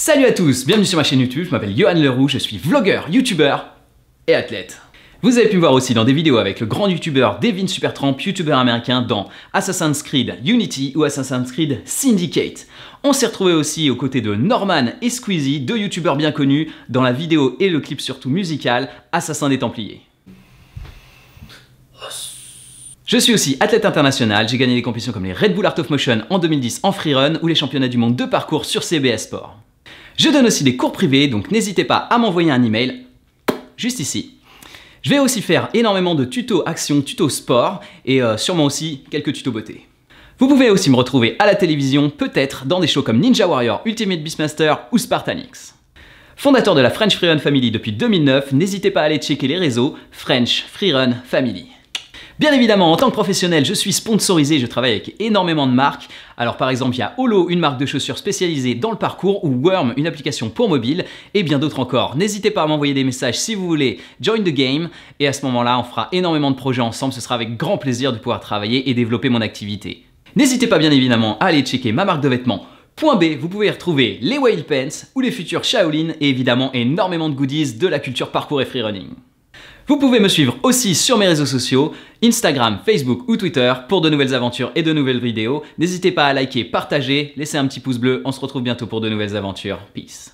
Salut à tous, bienvenue sur ma chaîne YouTube, je m'appelle Johan Leroux, je suis vlogueur, youtubeur et athlète. Vous avez pu me voir aussi dans des vidéos avec le grand youtubeur Devin Supertramp, youtubeur américain dans Assassin's Creed Unity ou Assassin's Creed Syndicate. On s'est retrouvé aussi aux côtés de Norman et Squeezie, deux youtubeurs bien connus, dans la vidéo et le clip surtout musical Assassin des Templiers. Je suis aussi athlète international, j'ai gagné des compétitions comme les Red Bull Art of Motion en 2010 en freerun ou les championnats du monde de parcours sur CBS Sport. Je donne aussi des cours privés, donc n'hésitez pas à m'envoyer un email juste ici. Je vais aussi faire énormément de tutos action, tutos sport et euh, sûrement aussi quelques tutos beauté. Vous pouvez aussi me retrouver à la télévision, peut-être dans des shows comme Ninja Warrior, Ultimate Beastmaster ou Spartanix. Fondateur de la French Freerun Family depuis 2009, n'hésitez pas à aller checker les réseaux French Freerun Family. Bien évidemment, en tant que professionnel, je suis sponsorisé, je travaille avec énormément de marques. Alors par exemple, il y a Holo, une marque de chaussures spécialisée dans le parcours, ou Worm, une application pour mobile, et bien d'autres encore. N'hésitez pas à m'envoyer des messages si vous voulez join the game, et à ce moment-là, on fera énormément de projets ensemble, ce sera avec grand plaisir de pouvoir travailler et développer mon activité. N'hésitez pas bien évidemment à aller checker ma marque de vêtements Point B, vous pouvez y retrouver les Whale Pants ou les futurs Shaolin et évidemment énormément de goodies de la culture parcours et running. Vous pouvez me suivre aussi sur mes réseaux sociaux, Instagram, Facebook ou Twitter pour de nouvelles aventures et de nouvelles vidéos. N'hésitez pas à liker, partager, laisser un petit pouce bleu. On se retrouve bientôt pour de nouvelles aventures. Peace.